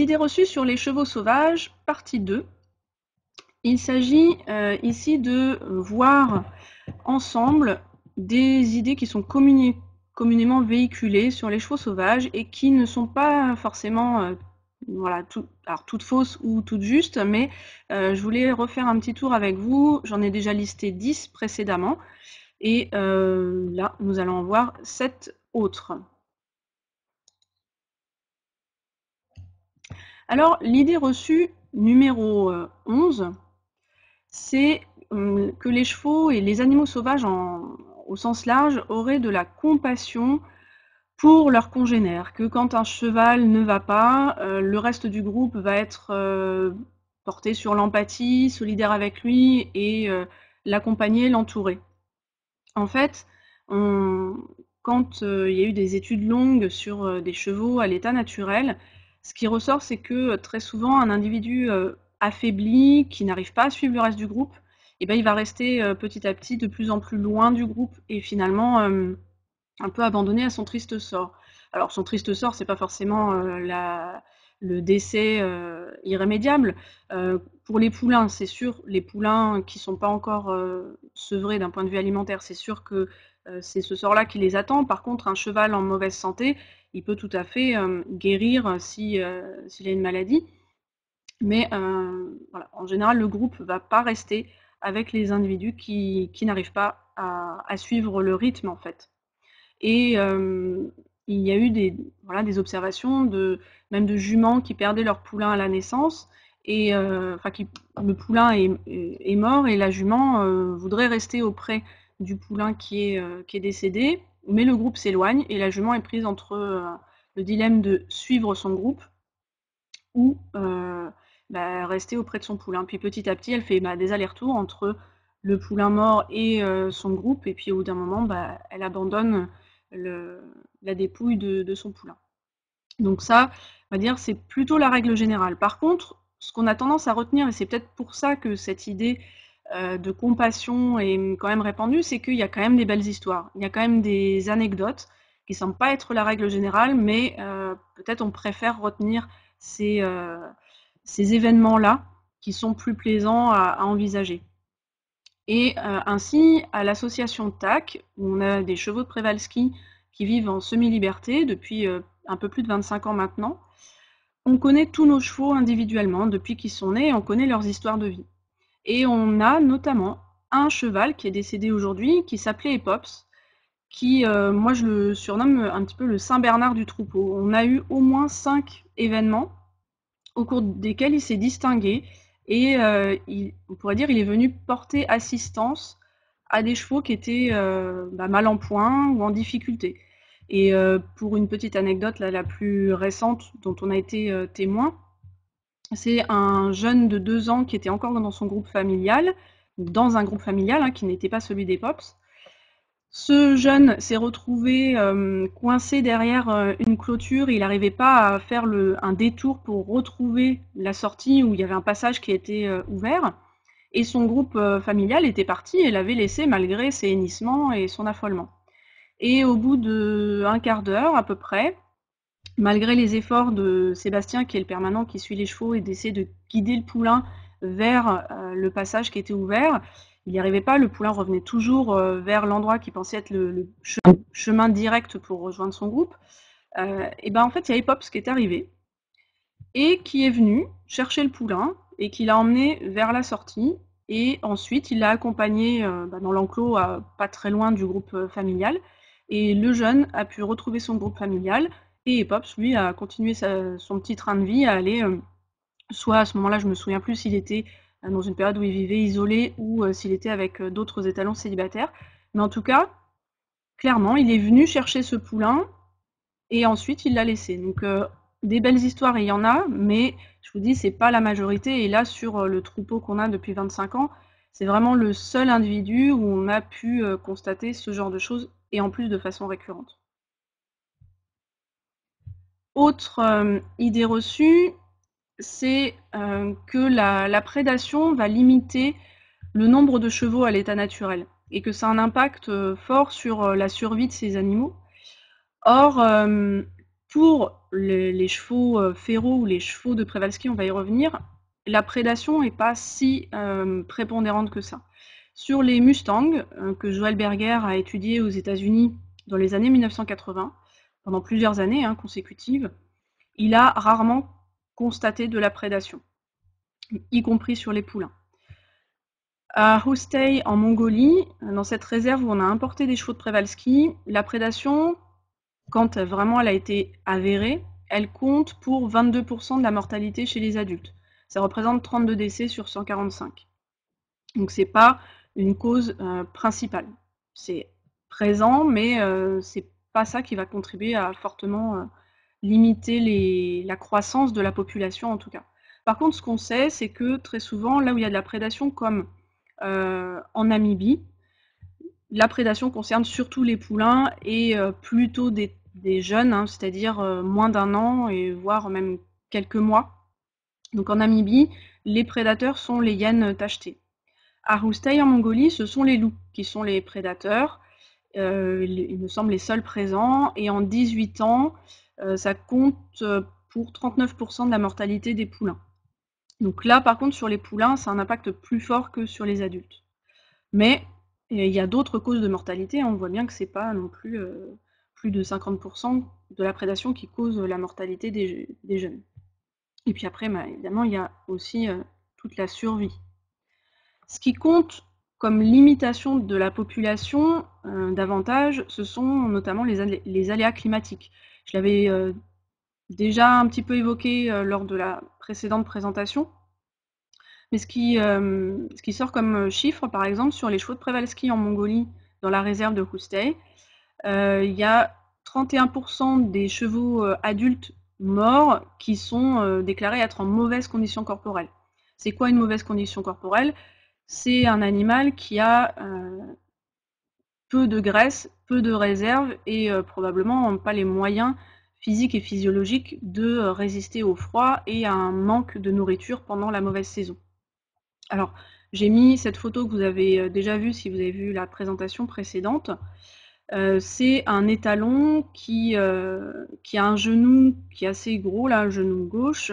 idées reçues sur les chevaux sauvages, partie 2. Il s'agit euh, ici de voir ensemble des idées qui sont communément véhiculées sur les chevaux sauvages et qui ne sont pas forcément euh, voilà, alors toutes fausses ou toutes justes, mais euh, je voulais refaire un petit tour avec vous. J'en ai déjà listé 10 précédemment et là, nous allons en voir 7 autres. Alors, l'idée reçue numéro 11, euh, c'est euh, que les chevaux et les animaux sauvages au sens large auraient de la compassion pour leurs congénères, que quand un cheval ne va pas, euh, le reste du groupe va être porté sur l'empathie, solidaire avec lui et l'accompagner, l'entourer. En fait, quand il y a eu des études longues sur des chevaux à l'état naturel, ce qui ressort, c'est que euh, très souvent, un individu euh, affaibli, qui n'arrive pas à suivre le reste du groupe, eh ben, il va rester euh, petit à petit de plus en plus loin du groupe et finalement un peu abandonné à son triste sort. Alors son triste sort, c'est pas forcément le décès irrémédiable. pour les poulains, c'est sûr, les poulains qui ne sont pas encore sevrés d'un point de vue alimentaire, c'est sûr que euh, c'est ce sort-là qui les attend. Par contre, un cheval en mauvaise santé, il peut tout à fait euh, guérir euh, s'il si, a une maladie. Mais en général, le groupe ne va pas rester avec les individus qui, n'arrivent pas à, suivre le rythme, en fait. Et il y a eu des, des observations, de, même de juments qui perdaient leur poulain à la naissance, et le poulain est, mort et la jument voudrait rester auprès du poulain qui est, euh, qui est décédé, mais le groupe s'éloigne et la jument est prise entre euh, le dilemme de suivre son groupe ou euh, bah, rester auprès de son poulain. Puis petit à petit, elle fait bah, des allers-retours entre le poulain mort et son groupe, et puis au bout d'un moment, bah, elle abandonne le, la dépouille de, de, son poulain. Donc ça, on va dire, c'est plutôt la règle générale. Par contre, ce qu'on a tendance à retenir, et c'est peut-être pour ça que cette idée euh, de compassion est quand même répandue, c'est qu'il y a quand même des belles histoires, il y a quand même des anecdotes qui ne semblent pas être la règle générale, mais euh, peut-être on préfère retenir euh, ces, événements-là qui sont plus plaisants à, envisager. Et ainsi, à l'association TAC, où on a des chevaux de Prévalski qui vivent en semi-liberté depuis un peu plus de 25 ans maintenant, on connaît tous nos chevaux individuellement depuis qu'ils sont nés, on connaît leurs histoires de vie. Et on a notamment un cheval qui est décédé aujourd'hui, qui s'appelait Epops, qui, euh, moi, je le surnomme un petit peu le Saint-Bernard du troupeau. On a eu au moins cinq événements au cours desquels il s'est distingué et euh, on pourrait dire qu'il est venu porter assistance à des chevaux qui étaient euh, bah, mal en point ou en difficulté. Et pour une petite anecdote la plus récente dont on a été témoin, c'est un jeune de deux ans qui était encore dans son groupe familial, dans un groupe familial hein, qui n'était pas celui des Pops. Ce jeune s'est retrouvé euh, coincé derrière euh, une clôture. Il n'arrivait pas à faire un détour pour retrouver la sortie où il y avait un passage qui était euh, ouvert. Et son groupe familial était parti et l'avait laissé malgré ses hennissements et son affolement. Et au bout d'un quart d'heure à peu près, Malgré les efforts de Sébastien, qui est le permanent qui suit les chevaux et d'essayer de guider le poulain vers euh, le passage qui était ouvert, il n'y arrivait pas. Le poulain revenait toujours euh, vers l'endroit qui pensait être le, chemin direct pour rejoindre son groupe. Euh, et ben en fait, il y a Hippops qui est arrivé et qui est venu chercher le poulain et qui l'a emmené vers la sortie. Et ensuite, il l'a accompagné ben, dans l'enclos, pas très loin du groupe familial. Et le jeune a pu retrouver son groupe familial, et Pops, lui, a continué son petit train de vie, à aller, euh, soit à ce moment-là, je me souviens plus s'il était euh, dans une période où il vivait isolé ou euh, s'il était avec d'autres étalons célibataires. Mais en tout cas, clairement, il est venu chercher ce poulain et ensuite il l'a laissé. Donc des belles histoires, il y en a, mais je vous dis, c'est pas la majorité. Et là, sur le troupeau qu'on a depuis 25 ans, c'est vraiment le seul individu où on a pu constater ce genre de choses et en plus de façon récurrente. Autre euh, idée reçue, c'est euh, que la, prédation va limiter le nombre de chevaux à l'état naturel et que ça a un impact euh, fort sur la survie de ces animaux. Or, pour les, chevaux féraux ou les chevaux de Przewalski, on va y revenir, la prédation n'est pas si prépondérante que ça. Sur les Mustangs, que Joël Berger a étudié aux États-Unis dans les années 1980, pendant plusieurs années hein, consécutives, il a rarement constaté de la prédation, y compris sur les poulains. À Hustey, en Mongolie, dans cette réserve où on a importé des chevaux de Przewalski, la prédation, quand vraiment elle a été avérée, elle compte pour 22% de la mortalité chez les adultes. Ça représente 32 décès sur 145. Donc c'est pas une cause euh, principale. C'est présent, mais euh, c'est pas ça qui va contribuer à fortement euh, limiter la croissance de la population en tout cas. Par contre, ce qu'on sait, c'est que très souvent, là où il y a de la prédation, comme euh, en Namibie, la prédation concerne surtout les poulains et euh, plutôt des, jeunes, hein, c'est-à-dire moins d'un an et voire même quelques mois. Donc en Namibie, les prédateurs sont les hyènes tachetées. À Roustay, en Mongolie, ce sont les loups qui sont les prédateurs euh, il me semble les seuls présents. Et en 18 ans, euh, ça compte euh, pour 39% de la mortalité des poulains. Donc là, par contre, sur les poulains, c'est un impact plus fort que sur les adultes. Mais il y a d'autres causes de mortalité. On voit bien que ce n'est pas non plus plus de 50% de la prédation qui cause la mortalité des, jeunes. Et puis après, bah, évidemment, il y a aussi toute la survie. Ce qui compte comme limitation de la population, euh, davantage, ce sont notamment les, aléas climatiques. Je l'avais euh, déjà un petit peu évoqué euh, lors de la précédente présentation. Mais ce qui, sort comme chiffre, par exemple, sur les chevaux de Prevalski en Mongolie, dans la réserve de Khoustei, il y a 31% des chevaux adultes morts qui sont déclarés être en mauvaise condition corporelle. C'est quoi une mauvaise condition corporelle c'est un animal qui a euh, peu de graisse, peu de réserves et euh, probablement pas les moyens physiques et physiologiques de euh, résister au froid et à un manque de nourriture pendant la mauvaise saison. Alors, j'ai mis cette photo que vous avez déjà vue si vous avez vu la présentation précédente. c'est un étalon qui, qui, a un genou qui est assez gros, là, un genou gauche,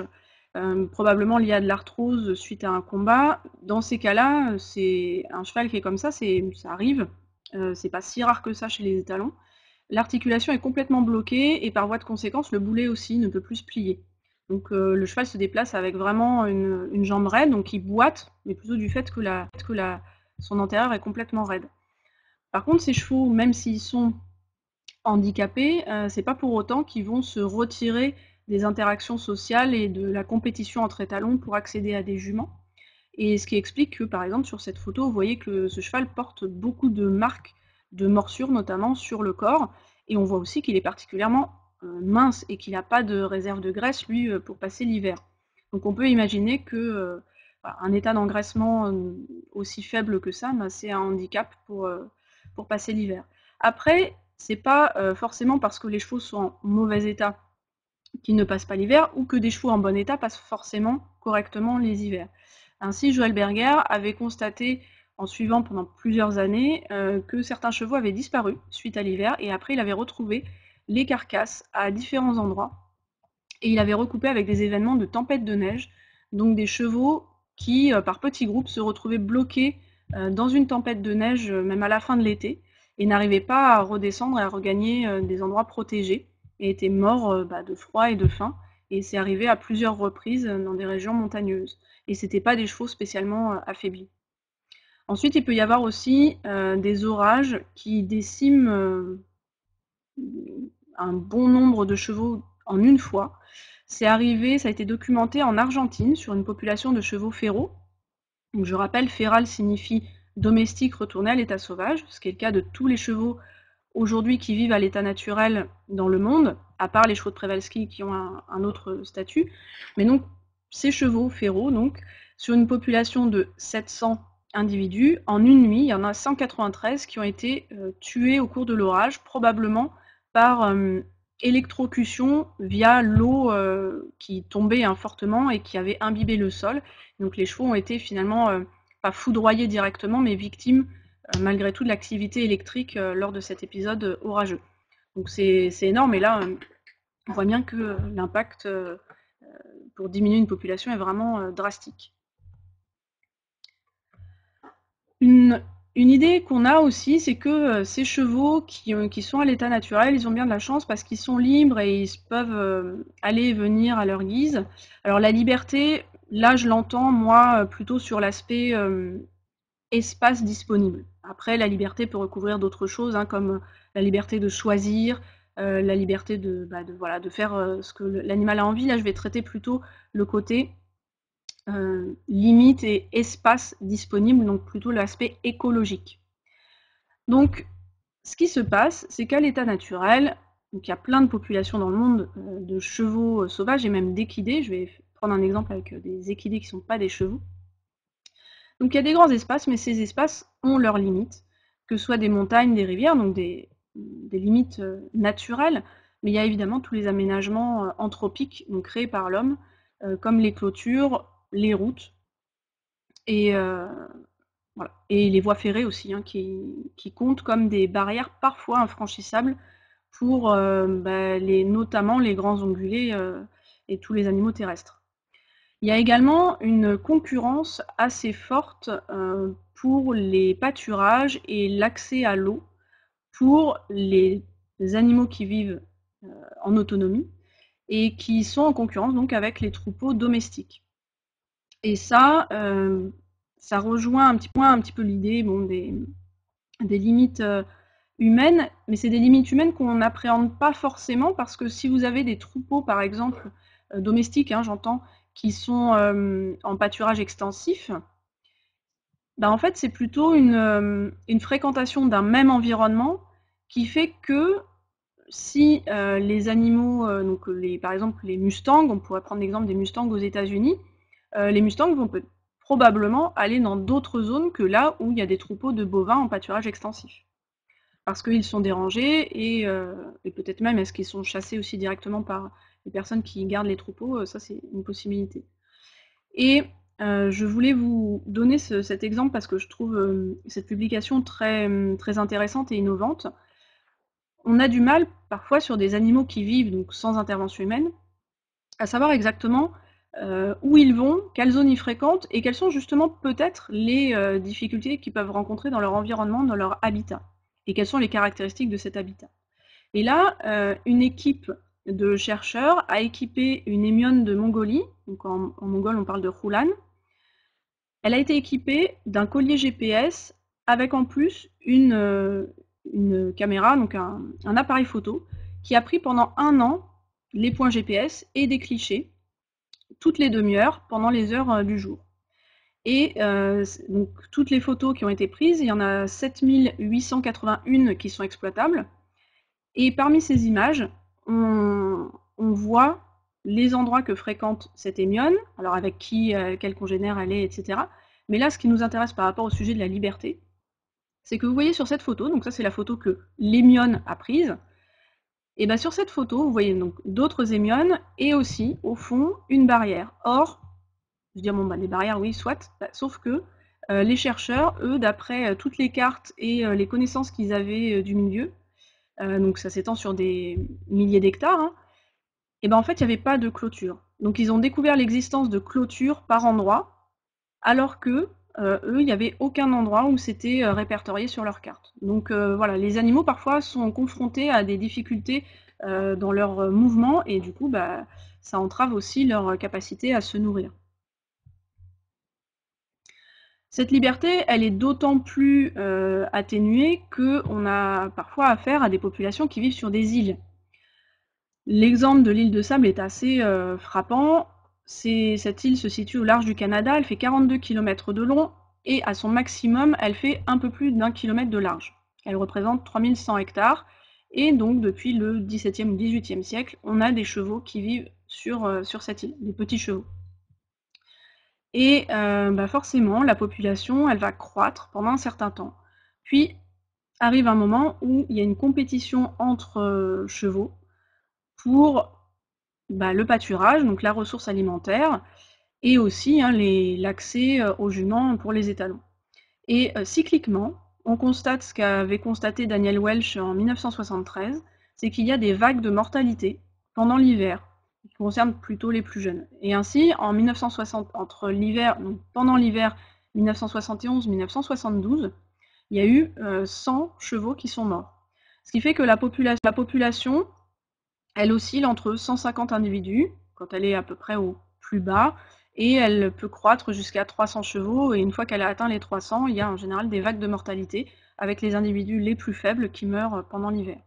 euh, probablement lié à de l'arthrose suite à un combat. Dans ces cas-là, c'est un cheval qui est comme ça, c'est, ça arrive. Euh, c'est pas si rare que ça chez les étalons. L'articulation est complètement bloquée et par voie de conséquence, le boulet aussi ne peut plus se plier. Donc euh, le cheval se déplace avec vraiment une, jambe raide, donc il boite, mais plutôt du fait que, la, que la, son antérieur est complètement raide. Par contre, ces chevaux, même s'ils sont handicapés, c'est pas pour autant qu'ils vont se retirer des interactions sociales et de la compétition entre étalons pour accéder à des juments. Et ce qui explique que, par exemple, sur cette photo, vous voyez que ce cheval porte beaucoup de marques de morsures, notamment sur le corps. Et on voit aussi qu'il est particulièrement euh, mince et qu'il n'a pas de réserve de graisse, lui, euh, pour passer l'hiver. Donc on peut imaginer qu'un euh, état d'engraissement aussi faible que ça, bah, c'est un handicap pour, pour passer l'hiver. Après, c'est pas forcément parce que les chevaux sont en mauvais état qui ne passent pas l'hiver ou que des chevaux en bon état passent forcément correctement les hivers. Ainsi, Joël Berger avait constaté en suivant pendant plusieurs années euh, que certains chevaux avaient disparu suite à l'hiver et après il avait retrouvé les carcasses à différents endroits et il avait recoupé avec des événements de tempête de neige, donc des chevaux qui euh, par petits groupes se retrouvaient bloqués euh, dans une tempête de neige même à la fin de l'été et n'arrivaient pas à redescendre et à regagner des endroits protégés étaient morts euh, bah, de froid et de faim. Et c'est arrivé à plusieurs reprises euh, dans des régions montagneuses. Et ce n'étaient pas des chevaux spécialement euh, affaiblis. Ensuite, il peut y avoir aussi des orages qui déciment un bon nombre de chevaux en une fois. C'est arrivé, ça a été documenté en Argentine sur une population de chevaux féraux. Donc, je rappelle, féral signifie domestique retourné à l'état sauvage, ce qui est le cas de tous les chevaux aujourd'hui qui vivent à l'état naturel dans le monde, à part les chevaux de Przewalski qui ont un, autre statut. Mais donc, ces chevaux féraux, donc, sur une population de 700 individus, en une nuit, il y en a 193 qui ont été euh, tués au cours de l'orage, probablement par euh, électrocution via l'eau euh, qui tombait hein, fortement et qui avait imbibé le sol. Donc les chevaux ont été finalement, pas foudroyés directement, mais victimes euh, malgré tout de l'activité électrique euh, lors de cet épisode euh, orageux. Donc c'est énorme et là on voit bien que l'impact pour diminuer une population est vraiment drastique. Une, une idée qu'on a aussi, c'est que ces chevaux qui, qui sont à l'état naturel, ils ont bien de la chance parce qu'ils sont libres et ils peuvent aller et venir à leur guise. Alors la liberté, là je l'entends moi plutôt sur l'aspect espace disponible. Après, la liberté peut recouvrir d'autres choses, hein, comme euh, la liberté de choisir, euh, la liberté bah, de, voilà, de faire euh, ce que l'animal a envie. Là, je vais traiter plutôt le côté limite et espace disponible, donc plutôt l'aspect écologique. Donc, ce qui se passe, c'est qu'à l'état naturel, donc il y a plein de populations dans le monde de chevaux sauvages et même d'équidés. Je vais prendre un exemple avec des équidés qui ne sont pas des chevaux. Donc il y a des grands espaces, mais ces espaces ont leurs limites, que ce soit des montagnes, des rivières, donc des, limites euh, naturelles, mais il y a évidemment tous les aménagements euh, anthropiques créés par l'homme, euh, comme les clôtures, les routes et, les voies ferrées aussi, hein, qui, comptent comme des barrières parfois infranchissables pour bah, notamment les grands ongulés et tous les animaux terrestres. Il y a également une concurrence assez forte euh, pour les pâturages et l'accès à l'eau pour les animaux qui vivent euh, en autonomie et qui sont en concurrence donc avec les troupeaux domestiques. Et ça, euh, ça rejoint un petit point, un petit peu l'idée des, limites humaines, mais c'est des limites humaines qu'on n'appréhende pas forcément parce que si vous avez des troupeaux, par exemple, domestiques, hein, j'entends, qui sont euh, en pâturage extensif, bah, en fait, c'est plutôt euh, une, fréquentation d'un même environnement qui fait que si euh, les animaux, donc les, par exemple les mustangs, on pourrait prendre l'exemple des mustangs aux États-Unis, les mustangs vont probablement aller dans d'autres zones que là où il y a des troupeaux de bovins en pâturage extensif. Parce qu'ils sont dérangés et peut-être même est-ce qu'ils sont chassés aussi directement par les personnes qui gardent les troupeaux, euh, ça c'est une possibilité. Et euh, je voulais vous donner cet exemple parce que je trouve euh, cette publication très, hum, très intéressante et innovante. On a du mal parfois sur des animaux qui vivent donc sans intervention humaine à savoir exactement où ils vont, quelles zones ils fréquentent et quelles sont justement peut-être les difficultés qu'ils peuvent rencontrer dans leur environnement, dans leur habitat et quelles sont les caractéristiques de cet habitat. Et là, une équipe de chercheurs a équipé une émione de Mongolie, donc en, Mongole on parle de Hulan. Elle a été équipée d'un collier GPS avec en plus une, euh, une caméra, donc un, appareil photo, qui a pris pendant un an les points GPS et des clichés toutes les demi-heures pendant les heures euh, du jour. Et euh, donc toutes les photos qui ont été prises, il y en a 7881 qui sont exploitables. Et parmi ces images, on, voit les endroits que fréquente cette émione, alors avec qui, euh, quel congénère elle est, etc. Mais là, ce qui nous intéresse par rapport au sujet de la liberté, c'est que vous voyez sur cette photo, donc ça c'est la photo que l'émione a prise, et bien sur cette photo, vous voyez donc d'autres émiones et aussi, au fond, une barrière. Or, je dire, bon, les bah, les barrières, oui, soit, bah, sauf que euh, les chercheurs, eux, d'après euh, toutes les cartes et les connaissances qu'ils avaient du milieu, euh, donc ça s'étend sur des milliers d'hectares, hein. et ben en fait, il n'y avait pas de clôture. Donc ils ont découvert l'existence de clôtures par endroit, alors que euh, eux, il n'y avait aucun endroit où c'était euh, répertorié sur leur carte. Donc voilà, les animaux parfois sont confrontés à des difficultés dans leur mouvement et du coup, bah, ça entrave aussi leur capacité à se nourrir. Cette liberté, elle est d'autant plus euh, atténuée qu'on a parfois affaire à des populations qui vivent sur des îles. L'exemple de l'île de Sable est assez euh, frappant. cette île se situe au large du Canada, elle fait 42 km de long et à son maximum, elle fait un peu plus d'un kilomètre de large. Elle représente 3100 hectares et donc depuis le XVIIe ou 18 siècle, on a des chevaux qui vivent sur, euh, sur cette île, des petits chevaux. Et euh, bah, forcément, la population, elle va croître pendant un certain temps. Puis arrive un moment où il y a une compétition entre euh, chevaux pour bah, le pâturage, donc la ressource alimentaire, et aussi hein, l'accès euh, aux juments pour les étalons. Et cycliquement, on constate ce qu'avait constaté Daniel Welch en 1973, c'est qu'il y a des vagues de mortalité pendant l'hiver qui concerne plutôt les plus jeunes. Et ainsi, en 1960, entre l'hiver, pendant l'hiver 1971-1972, il y a eu 100 euh, chevaux qui sont morts. Ce qui fait que la, population la population, elle oscille entre 150 individus, quand elle est à peu près au plus bas, et elle peut croître jusqu'à 300 chevaux, et une fois qu'elle a atteint les 300, il y a en général des vagues de mortalité avec les individus les plus faibles qui meurent pendant l'hiver.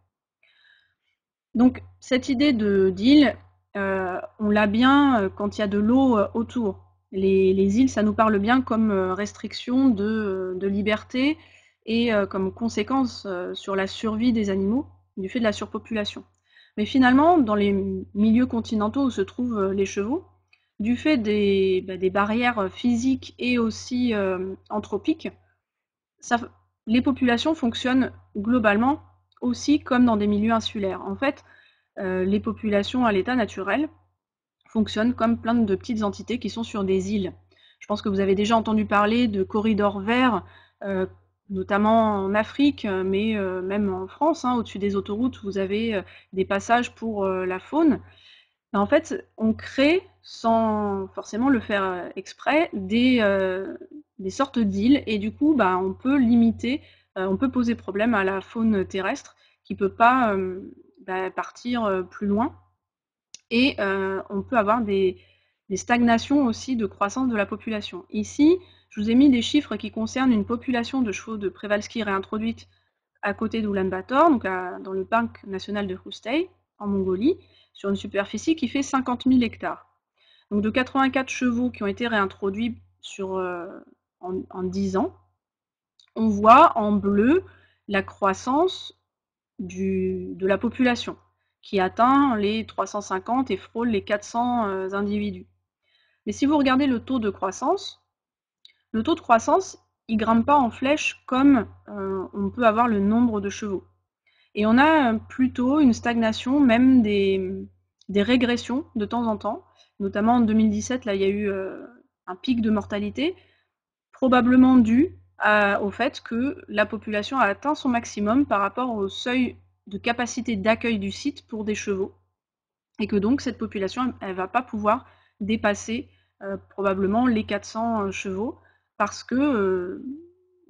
Donc cette idée de deal euh, on l'a bien euh, quand il y a de l'eau euh, autour. Les, îles, ça nous parle bien comme restriction de, liberté et comme conséquence sur la survie des animaux du fait de la surpopulation. Mais finalement, dans les milieux continentaux où se trouvent les chevaux, du fait des, bah, barrières physiques et aussi anthropiques, les populations fonctionnent globalement aussi comme dans des milieux insulaires. En fait, euh, les populations à l'état naturel fonctionnent comme plein de petites entités qui sont sur des îles. Je pense que vous avez déjà entendu parler de corridors verts, euh, notamment en Afrique, mais euh, même en France, hein. au-dessus des autoroutes, vous avez des passages pour la faune. en fait, on crée, sans forcément le faire exprès, des, sortes d'îles, et du coup, bah, on peut limiter, on peut poser problème à la faune terrestre qui ne peut pas bah, partir euh, plus loin. Et euh, on peut avoir des, stagnations aussi de croissance de la population. Ici, je vous ai mis des chiffres qui concernent une population de chevaux de Prévalski réintroduite à côté d'Oulan-Bator, donc dans le parc national de Khoustei, en Mongolie, sur une superficie qui fait 50 000 hectares. Donc de 84 chevaux qui ont été réintroduits sur, euh, en, 10 ans, on voit en bleu la croissance de la population, qui atteint les 350 et frôle les 400 euh, individus. Mais si vous regardez le taux de croissance, le taux de croissance, il grimpe pas en flèche comme euh, on peut avoir le nombre de chevaux. Et on a euh, plutôt une stagnation, même des, régressions de temps en temps. Notamment en 2017, là, il y a eu un pic de mortalité, probablement dû au fait que la population a atteint son maximum par rapport au seuil de capacité d'accueil du site pour des chevaux et que donc cette population elle, va pas pouvoir dépasser euh, probablement les 400 euh, chevaux parce que euh,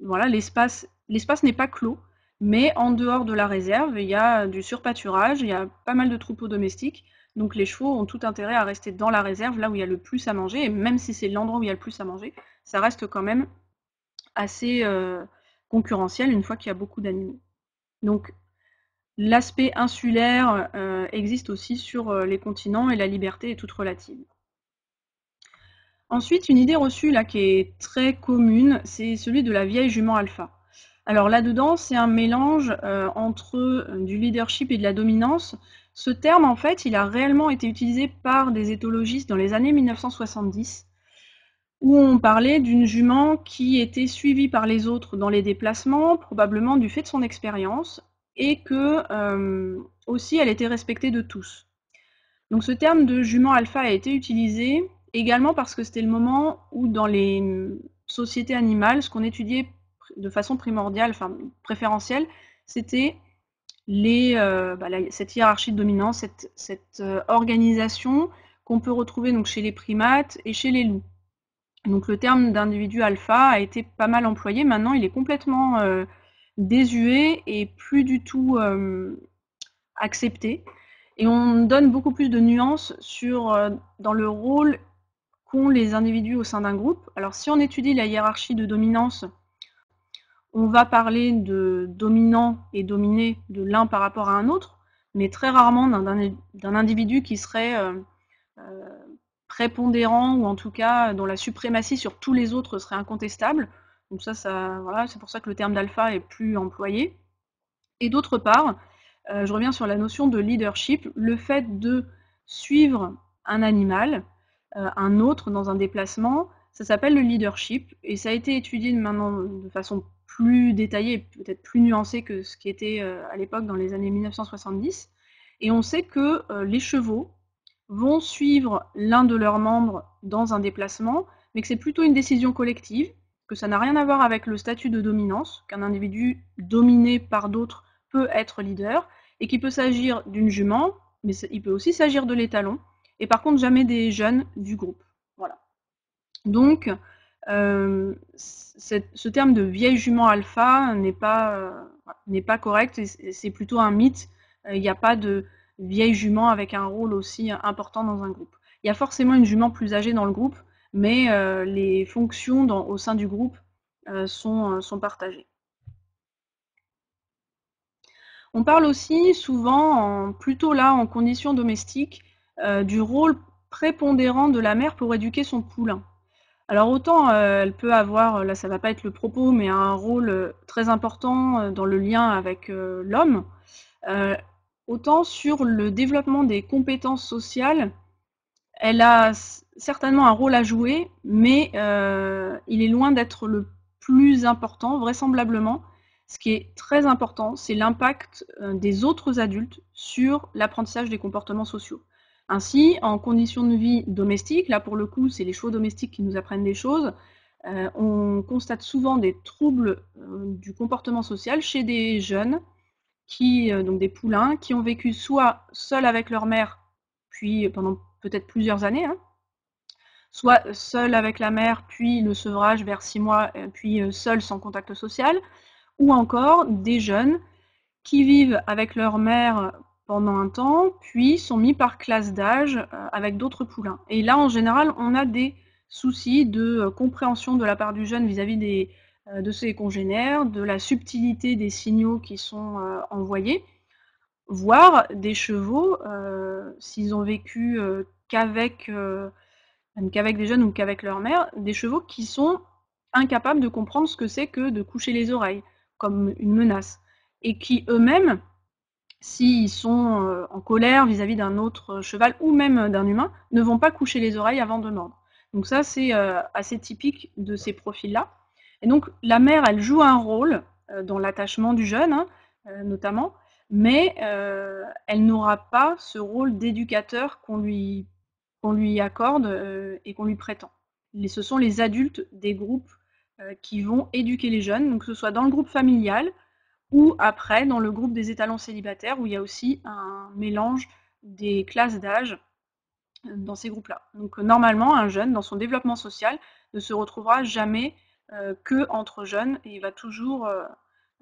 voilà l'espace l'espace n'est pas clos mais en dehors de la réserve il y a du surpâturage il y a pas mal de troupeaux domestiques donc les chevaux ont tout intérêt à rester dans la réserve là où il y a le plus à manger et même si c'est l'endroit où il y a le plus à manger ça reste quand même assez euh, concurrentiel une fois qu'il y a beaucoup d'animaux. Donc l'aspect insulaire euh, existe aussi sur euh, les continents et la liberté est toute relative. Ensuite, une idée reçue là qui est très commune, c'est celui de la vieille jument alpha. Alors là-dedans, c'est un mélange euh, entre du leadership et de la dominance. Ce terme, en fait, il a réellement été utilisé par des éthologistes dans les années 1970 où on parlait d'une jument qui était suivie par les autres dans les déplacements, probablement du fait de son expérience, et que euh, aussi elle était respectée de tous. Donc ce terme de jument alpha a été utilisé également parce que c'était le moment où dans les hum, sociétés animales, ce qu'on étudiait de façon primordiale, enfin préférentielle, c'était euh, bah, cette hiérarchie de dominance, cette, euh, organisation qu'on peut retrouver donc chez les primates et chez les loups. Donc le terme d'individu alpha a été pas mal employé. Maintenant, il est complètement euh, désuet et plus du tout euh, accepté. Et on donne beaucoup plus de nuances sur, euh, dans le rôle qu'ont les individus au sein d'un groupe. Alors si on étudie la hiérarchie de dominance, on va parler de dominant et dominé de l'un par rapport à un autre, mais très rarement d'un individu qui serait prépondérant ou en tout cas dont la suprématie sur tous les autres serait incontestable. Donc ça, c'est pour ça que le terme d'alpha est plus employé. Et d'autre part, euh, je reviens sur la notion de leadership, le fait de suivre un animal, euh, un autre dans un déplacement, ça s'appelle le leadership et ça a été étudié maintenant de façon plus détaillée, peut-être plus nuancée que ce qui était euh, à l'époque dans les années 1970. Et on sait que les chevaux vont suivre l'un de leurs membres dans un déplacement, mais que c'est plutôt une décision collective, que ça n'a rien à voir avec le statut de dominance, qu'un individu dominé par d'autres peut être leader, et qu'il peut s'agir d'une jument, mais il peut aussi s'agir de l'étalon, et par contre jamais des jeunes du groupe. Voilà. Donc, euh, ce terme de vieille jument alpha n'est pas, euh, pas correct, c'est plutôt un mythe, euh, il n'y a pas de vieille jument avec un rôle aussi important dans un groupe. Il y a forcément une jument plus âgée dans le groupe, mais euh, les fonctions au sein du groupe euh, euh, sont, partagées. On parle aussi souvent, plutôt là en conditions domestiques, du rôle prépondérant de la mère pour éduquer son poulain. Alors autant elle peut avoir, là ça ne va pas être le propos, mais un rôle très important dans le lien avec l'homme, autant sur le développement des compétences sociales, elle a certainement un rôle à jouer, mais euh, il est loin d'être le plus important, vraisemblablement. Ce qui est très important, c'est l'impact euh, des autres adultes sur l'apprentissage des comportements sociaux. Ainsi, en conditions de vie domestique, là pour le coup, c'est les chevaux domestiques qui nous apprennent des choses, euh, on constate souvent des troubles du comportement social chez des jeunes euh, donc des poulains, qui ont vécu soit seuls avec leur mère, puis pendant peut-être plusieurs années, hein, soit seuls avec la mère, puis le sevrage vers six mois, euh, puis euh, seuls sans contact social, ou encore des jeunes qui vivent avec leur mère pendant un temps, puis sont mis par classe d'âge avec d'autres poulains. Et là, en général, on a des soucis de compréhension de la part du jeune vis à -vis des euh, de ses congénères, de la subtilité des signaux qui sont euh, envoyés, voire des chevaux, euh, s'ils ont vécu qu'avec qu'avec des jeunes ou qu'avec leur mère, des chevaux qui sont incapables de comprendre ce que c'est que de coucher les oreilles, comme une menace, et qui eux-mêmes, s'ils sont en colère vis-à-vis d'un autre cheval ou même d'un humain, ne vont pas coucher les oreilles avant de mordre. Donc ça, c'est assez typique de ces profils-là. Et donc la mère, elle joue un rôle euh, dans l'attachement du jeune, hein, euh, notamment, mais euh, elle n'aura pas ce rôle d'éducateur qu'on lui, lui, accorde et qu'on lui prétend. ce sont les adultes des groupes qui vont éduquer les jeunes, donc que ce soit dans le groupe familial ou après dans le groupe des étalons célibataires où il y a aussi un mélange des classes d'âge dans ces groupes-là. Donc normalement, un jeune, dans son développement social, ne se retrouvera jamais euh, que entre jeunes et il va toujours euh,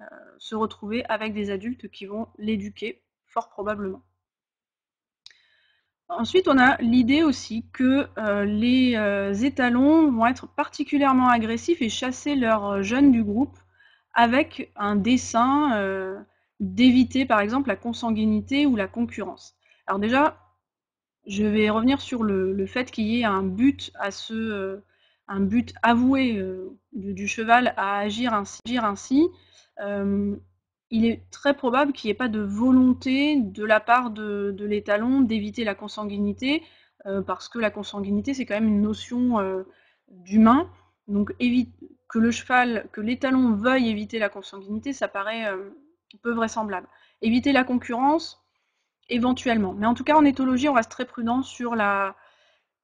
euh, se retrouver avec des adultes qui vont l'éduquer fort probablement. Ensuite, on a l'idée aussi que les étalons vont être particulièrement agressifs et chasser leurs jeunes du groupe avec un dessein d'éviter par exemple la consanguinité ou la concurrence. Alors déjà, je vais revenir sur le, le fait qu'il y ait un but à ce un but avoué euh, du, cheval à agir ainsi, ainsi euh, il est très probable qu'il n'y ait pas de volonté de la part de, l'étalon d'éviter la consanguinité, euh, parce que la consanguinité, c'est quand même une notion d'humain. Donc évite, que le cheval, que l'étalon veuille éviter la consanguinité, ça paraît peu vraisemblable. Éviter la concurrence, éventuellement. Mais en tout cas, en éthologie, on reste très prudent sur la,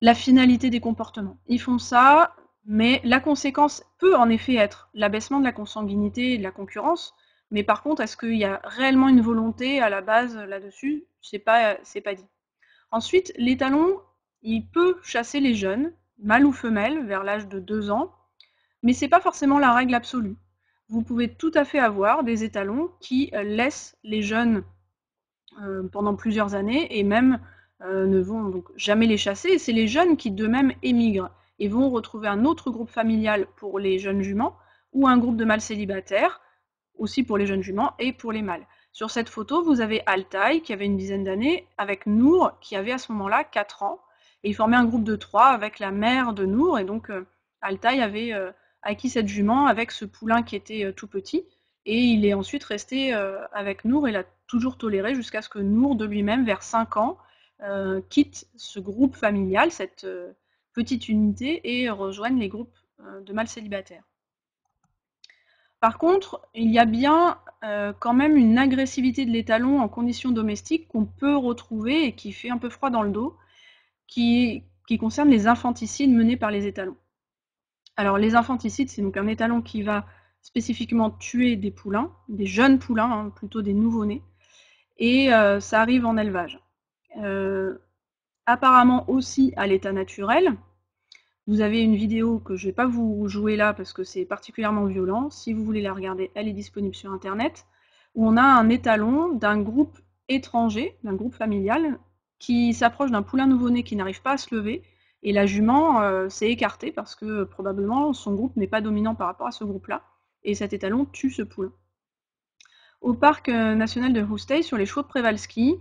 la finalité des comportements. Ils font ça, mais la conséquence peut en effet être l'abaissement de la consanguinité et de la concurrence. Mais par contre, est-ce qu'il y a réellement une volonté à la base là-dessus C'est pas, c'est pas dit. Ensuite, l'étalon, il peut chasser les jeunes, mâles ou femelles, vers l'âge de 2 ans, mais c'est pas forcément la règle absolue. Vous pouvez tout à fait avoir des étalons qui laissent les jeunes euh, pendant plusieurs années et même euh, ne vont donc jamais les chasser. c'est les jeunes qui d'eux-mêmes émigrent et vont retrouver un autre groupe familial pour les jeunes juments ou un groupe de mâles célibataires, aussi pour les jeunes juments et pour les mâles. Sur cette photo, vous avez Altaï qui avait une dizaine d'années avec Nour qui avait à ce moment-là 4 ans. Et ils formaient un groupe de 3 avec la mère de Nour. Et donc Altai euh, Altaï avait euh, acquis cette jument avec ce poulain qui était tout petit. Et il est ensuite resté avec Nour et l'a toujours toléré jusqu'à ce que Nour de lui-même, vers 5 ans, euh, quittent ce groupe familial, cette euh, petite unité, et rejoignent les groupes euh, de mâles célibataires. Par contre, il y a bien quand même une agressivité de l'étalon en conditions domestiques qu'on peut retrouver et qui fait un peu froid dans le dos, qui, concerne les infanticides menés par les étalons. Alors les infanticides, c'est donc un étalon qui va spécifiquement tuer des poulains, des jeunes poulains, hein, plutôt des nouveau-nés, et ça arrive en élevage. Euh, apparemment aussi à l'état naturel. Vous avez une vidéo que je ne vais pas vous jouer là parce que c'est particulièrement violent. Si vous voulez la regarder, elle est disponible sur Internet, où on a un étalon d'un groupe étranger, d'un groupe familial, qui s'approche d'un poulain nouveau-né qui n'arrive pas à se lever. Et la jument euh, s'est écartée parce que euh, probablement son groupe n'est pas dominant par rapport à ce groupe-là. Et cet étalon tue ce poulain. Au parc national de Houstay, sur les chevaux de Prévalski,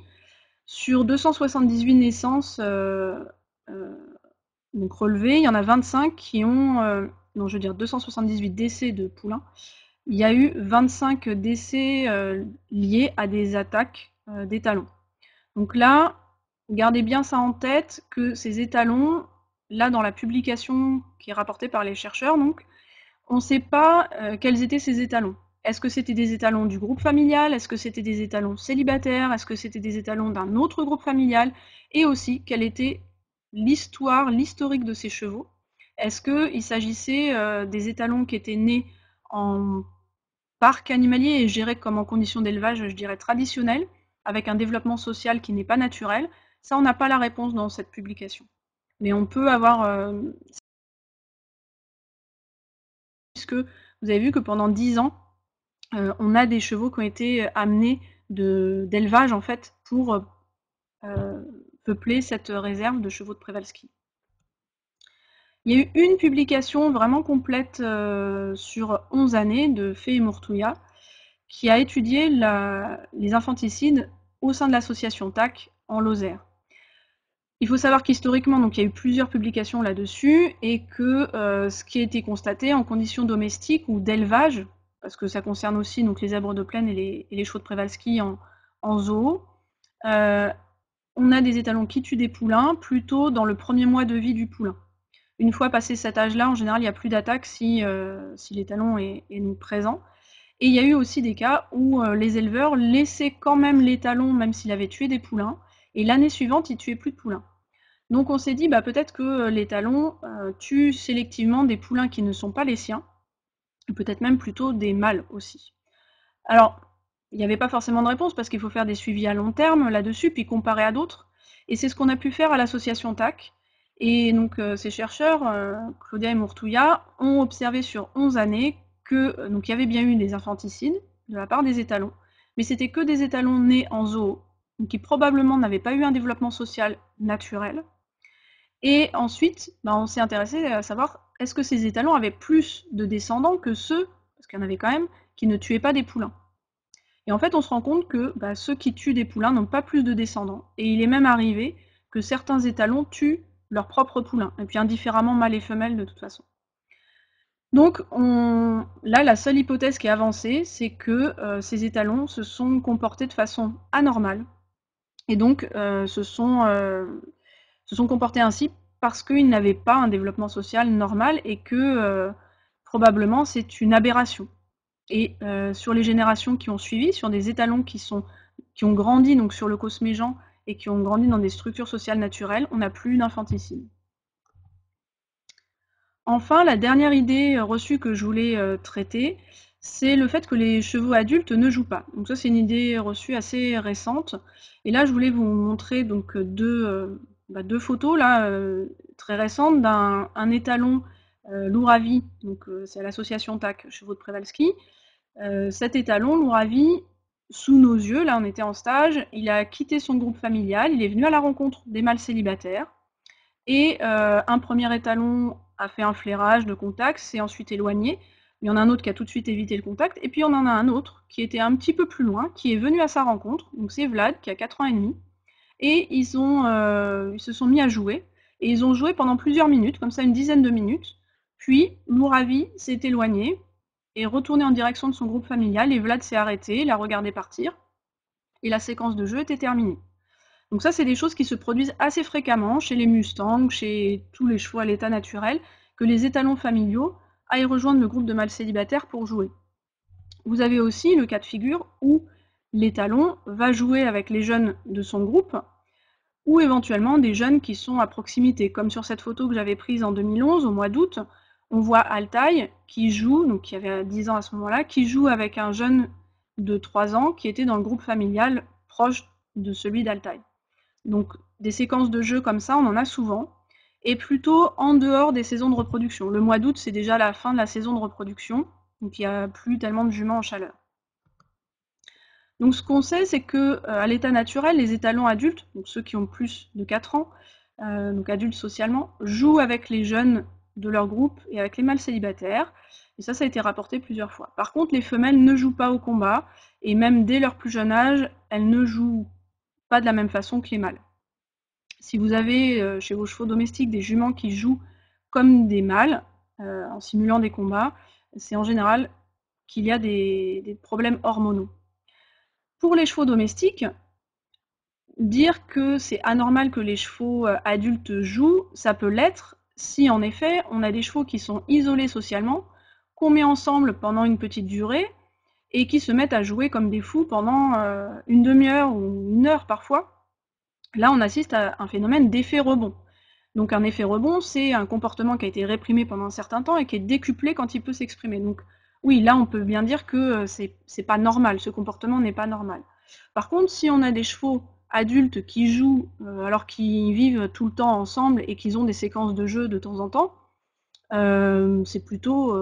sur 278 naissances euh, euh, relevées, il y en a 25 qui ont, euh, non je veux dire 278 décès de poulains, il y a eu 25 décès liés à des attaques d'étalons. Donc là, gardez bien ça en tête que ces étalons, là dans la publication qui est rapportée par les chercheurs, donc, on ne sait pas quels étaient ces étalons. Est-ce que c'était des étalons du groupe familial Est-ce que c'était des étalons célibataires Est-ce que c'était des étalons d'un autre groupe familial Et aussi, quelle était l'histoire, l'historique de ces chevaux Est-ce qu'il s'agissait euh, des étalons qui étaient nés en parc animalier et gérés comme en conditions d'élevage, je dirais, traditionnelles, avec un développement social qui n'est pas naturel Ça, on n'a pas la réponse dans cette publication. Mais on peut avoir... Euh, puisque vous avez vu que pendant dix ans, euh, on a des chevaux qui ont été euh, amenés d'élevage en fait pour euh, peupler cette réserve de chevaux de Przewalski. Il y a eu une publication vraiment complète sur 11 années de Fée Mourtouya qui a étudié les infanticides au sein de l'association TAC en Lozère. Il faut savoir qu'historiquement, il y a eu plusieurs publications là-dessus et que ce qui a été constaté en conditions domestiques ou d'élevage, parce que ça concerne aussi donc, les zèbres de plaine et les, de Prévalski en, zoo. Euh, on a des étalons qui tuent des poulains plutôt dans le premier mois de vie du poulain. Une fois passé cet âge-là, en général, il n'y a plus d'attaque si, euh, si l'étalon est, présent. Et il y a eu aussi des cas où euh, les éleveurs laissaient quand même l'étalon, même s'il avait tué des poulains, et l'année suivante, il tuait plus de poulains. Donc on s'est dit, bah, peut-être que l'étalon tue sélectivement des poulains qui ne sont pas les siens, peut-être même plutôt des mâles aussi. Alors, il n'y avait pas forcément de réponse parce qu'il faut faire des suivis à long terme là-dessus, puis comparer à d'autres. Et c'est ce qu'on a pu faire à l'association TAC. Et donc, euh, ces chercheurs, euh, Claudia et Mourtouya, ont observé sur 11 années que, euh, y avait bien eu des infanticides de la part des étalons, mais c'était que des étalons nés en zoo, qui probablement n'avaient pas eu un développement social naturel. Et ensuite, bah, on s'est intéressé à savoir est-ce que ces étalons avaient plus de descendants que ceux, parce qu'il y en avait quand même, qui ne tuaient pas des poulains Et en fait, on se rend compte que bah, ceux qui tuent des poulains n'ont pas plus de descendants. Et il est même arrivé que certains étalons tuent leurs propres poulains, et puis indifféremment mâles et femelles de toute façon. Donc là, la seule hypothèse qui est avancée, c'est que euh, ces étalons se sont comportés de façon anormale, et donc euh, sont, euh, se sont comportés ainsi parce qu'ils n'avaient pas un développement social normal et que euh, probablement c'est une aberration. Et euh, sur les générations qui ont suivi, sur des étalons qui, sont, qui ont grandi donc sur le cosméjan et qui ont grandi dans des structures sociales naturelles, on n'a plus d'infanticide. Enfin, la dernière idée euh, reçue que je voulais traiter, c'est le fait que les chevaux adultes ne jouent pas. Donc ça, c'est une idée reçue assez récente. Et là, je voulais vous montrer donc deux, bah, deux photos là euh, très récentes d'un étalon euh, Louravi, donc euh, c'est à l'association TAC Chevaux de Prévalski. cet étalon Louravi, sous nos yeux, là on était en stage, il a quitté son groupe familial, il est venu à la rencontre des mâles célibataires et un premier étalon a fait un flairage de contact, s'est ensuite éloigné. Il y en a un autre qui a tout de suite évité le contact, et puis on en a un autre qui était un petit peu plus loin, qui est venu à sa rencontre, donc c'est Vlad qui a 4 ans et demi, et euh, ils, se sont mis à jouer. Et ils ont joué pendant plusieurs minutes, comme ça une dizaine de minutes. Puis Mouravi s'est éloigné et retourné en direction de son groupe familial et Vlad s'est arrêté, l'a regardé partir et la séquence de jeu était terminée. Donc ça, c'est des choses qui se produisent assez fréquemment chez les mustangs, chez tous les chevaux à l'état naturel, que les étalons familiaux aillent rejoindre le groupe de mâles célibataires pour jouer. Vous avez aussi le cas de figure où l'étalon va jouer avec les jeunes de son groupe ou éventuellement des jeunes qui sont à proximité, comme sur cette photo que j'avais prise en 2011 au mois d'août. On voit Altaï qui joue, donc qui avait 10 ans à ce moment-là, qui joue avec un jeune de 3 ans qui était dans le groupe familial proche de celui d'Altaï. Donc des séquences de jeux comme ça, on en a souvent, et plutôt en dehors des saisons de reproduction. Le mois d'août, c'est déjà la fin de la saison de reproduction, donc il n'y a plus tellement de juments en chaleur. Donc ce qu'on sait, c'est que euh, à l'état naturel, les étalons adultes, donc ceux qui ont plus de 4 ans, euh, donc adultes socialement, jouent avec les jeunes de leur groupe et avec les mâles célibataires. Et ça, ça a été rapporté plusieurs fois. Par contre, les femelles ne jouent pas au combat, et même dès leur plus jeune âge, elles ne jouent pas de la même façon que les mâles. Si vous avez euh, chez vos chevaux domestiques des juments qui jouent comme des mâles, en simulant des combats, c'est en général qu'il y a des problèmes hormonaux. Pour les chevaux domestiques, dire que c'est anormal que les chevaux euh, adultes jouent, ça peut l'être si en effet on a des chevaux qui sont isolés socialement, qu'on met ensemble pendant une petite durée et qui se mettent à jouer comme des fous pendant euh, une demi-heure ou une heure parfois. Là, on assiste à un phénomène d'effet rebond. Donc un effet rebond, c'est un comportement qui a été réprimé pendant un certain temps et qui est décuplé quand il peut s'exprimer oui, là, on peut bien dire que euh, c'est, pas normal, ce comportement n'est pas normal. Par contre, si on a des chevaux adultes qui jouent euh, alors qu'ils vivent tout le temps ensemble et qu'ils ont des séquences de jeu de temps en temps, euh, c'est plutôt,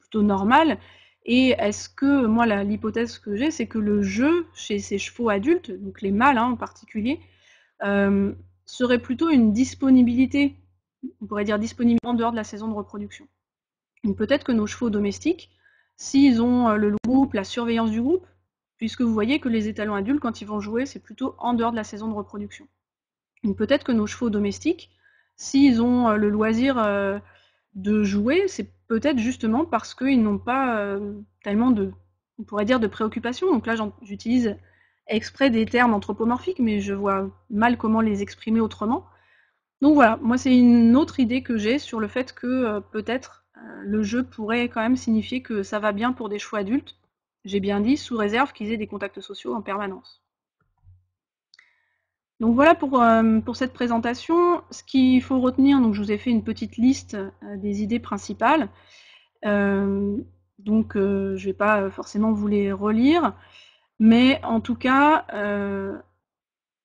plutôt normal. Et est-ce que, moi, l'hypothèse que j'ai, c'est que le jeu chez ces chevaux adultes, donc les mâles hein, en particulier, serait plutôt une disponibilité, on pourrait dire disponible en dehors de la saison de reproduction. peut-être que nos chevaux domestiques s'ils ont euh, le groupe, la surveillance du groupe, puisque vous voyez que les étalons adultes, quand ils vont jouer, c'est plutôt en dehors de la saison de reproduction. Peut-être que nos chevaux domestiques, s'ils ont euh, le loisir euh, de jouer, c'est peut-être justement parce qu'ils n'ont pas tellement de, on pourrait dire, de préoccupations. Donc là, j'utilise exprès des termes anthropomorphiques, mais je vois mal comment les exprimer autrement. Donc voilà, moi c'est une autre idée que j'ai sur le fait que peut-être euh, le jeu pourrait quand même signifier que ça va bien pour des chevaux adultes, j'ai bien dit, sous réserve qu'ils aient des contacts sociaux en permanence. Donc voilà pour, euh, cette présentation. Ce qu'il faut retenir, donc je vous ai fait une petite liste euh, des idées principales. donc je ne vais pas forcément vous les relire, mais en tout cas,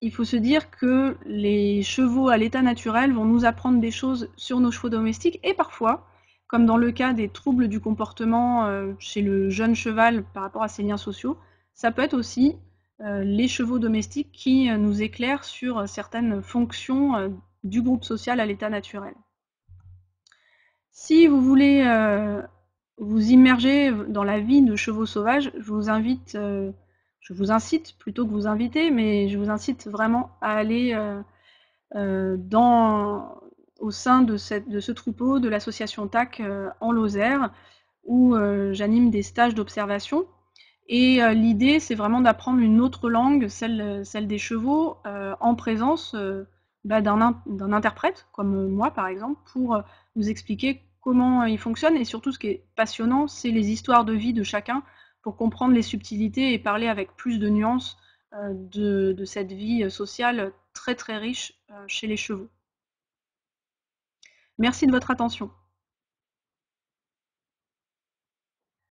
il faut se dire que les chevaux à l'état naturel vont nous apprendre des choses sur nos chevaux domestiques et parfois comme dans le cas des troubles du comportement euh, chez le jeune cheval par rapport à ses liens sociaux, ça peut être aussi euh, les chevaux domestiques qui euh, nous éclairent sur certaines fonctions du groupe social à l'état naturel. Si vous voulez vous immerger dans la vie de chevaux sauvages, je vous invite, je vous incite plutôt que vous inviter, mais je vous incite vraiment à aller dans au sein de, ce troupeau de l'association TAC euh, en Lozère, où euh, j'anime des stages d'observation. Et euh, l'idée, c'est vraiment d'apprendre une autre langue, celle, des chevaux, en présence bah, d'un interprète, comme moi par exemple, pour nous expliquer comment ils fonctionnent. Et surtout, ce qui est passionnant, c'est les histoires de vie de chacun pour comprendre les subtilités et parler avec plus de nuances de cette vie sociale très très riche chez les chevaux. Merci de votre attention.